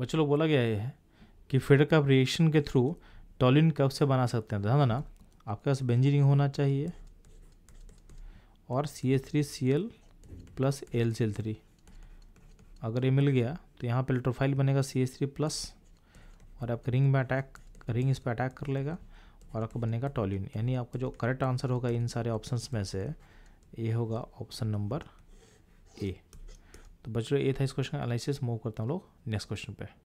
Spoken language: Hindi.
बच्चों लोग बोला गया है कि फेडर कप रिएक्शन के थ्रू टॉलिन कप से बना सकते हैं तो ध्यान देना आपके पास बेंजी रिंग होना चाहिए और C H three C L plus L C L three अगर ये मिल गया तो यहाँ पे इलेक्ट्रोफाइल बनेगा सी एच थ्री प्लस और आपके रिंग में अटैक रिंग इस पर अटैक कर लेगा और आपका बनेगा टॉलिन यानी आपका जो करेक्ट आंसर होगा इन सारे ऑप्शन में से ये होगा ऑप्शन नंबर ए तो बच्चों ये था इस क्वेश्चन का एनालिसिस मूव करता हूँ लोग नेक्स्ट क्वेश्चन पे